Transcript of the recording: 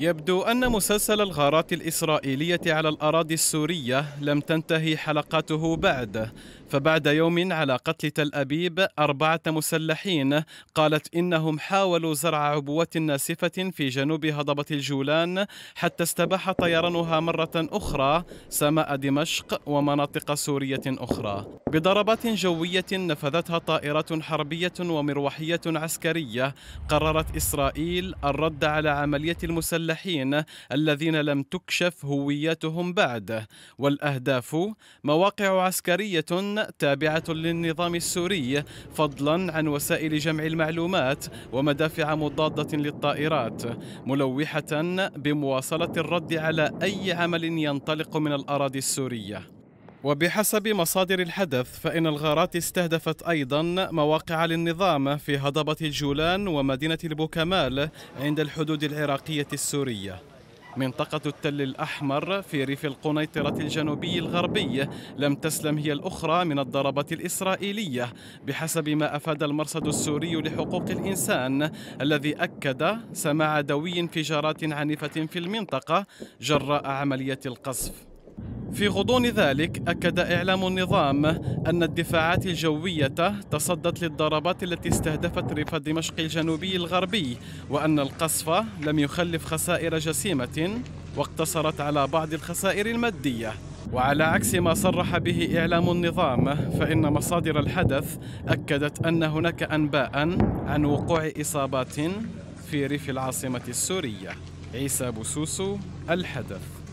يبدو أن مسلسل الغارات الإسرائيلية على الأراضي السورية لم تنتهي حلقاته بعد فبعد يوم على قتل تل أبيب أربعة مسلحين قالت إنهم حاولوا زرع عبوة ناسفة في جنوب هضبة الجولان حتى استباح طيرانها مرة أخرى سماء دمشق ومناطق سورية أخرى بضربات جوية نفذتها طائرات حربية ومروحية عسكرية قررت إسرائيل الرد على عملية المسلحين الفلاحين الذين لم تكشف هويتهم بعد والأهداف مواقع عسكرية تابعة للنظام السوري فضلا عن وسائل جمع المعلومات ومدافع مضادة للطائرات ملوحة بمواصلة الرد على أي عمل ينطلق من الأراضي السورية وبحسب مصادر الحدث فإن الغارات استهدفت أيضا مواقع للنظام في هضبة الجولان ومدينة البوكمال عند الحدود العراقية السورية منطقة التل الأحمر في ريف القنيطرة الجنوبي الغربي لم تسلم هي الأخرى من الضربات الإسرائيلية بحسب ما أفاد المرصد السوري لحقوق الإنسان الذي أكد سماع دوي انفجارات عنيفة في المنطقة جراء عملية القصف في غضون ذلك أكد إعلام النظام أن الدفاعات الجوية تصدت للضربات التي استهدفت ريف دمشق الجنوبي الغربي وأن القصف لم يخلف خسائر جسيمة واقتصرت على بعض الخسائر المادية وعلى عكس ما صرح به إعلام النظام فإن مصادر الحدث أكدت أن هناك أنباء عن وقوع إصابات في ريف العاصمة السورية عيسى بوسوسو الحدث